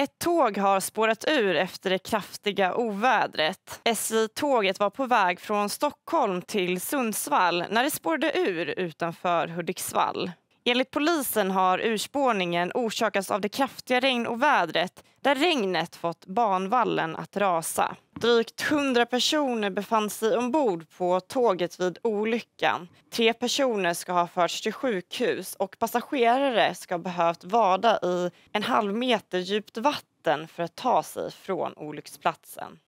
Ett tåg har spårat ur efter det kraftiga ovädret. SJ-tåget var på väg från Stockholm till Sundsvall när det spårade ur utanför Hudiksvall. Enligt polisen har urspårningen orsakats av det kraftiga regnovädret där regnet fått banvallen att rasa. Drygt 100 personer befann sig ombord på tåget vid olyckan. Tre personer ska ha förts till sjukhus och passagerare ska ha behövt vada i en halv meter djupt vatten för att ta sig från olycksplatsen.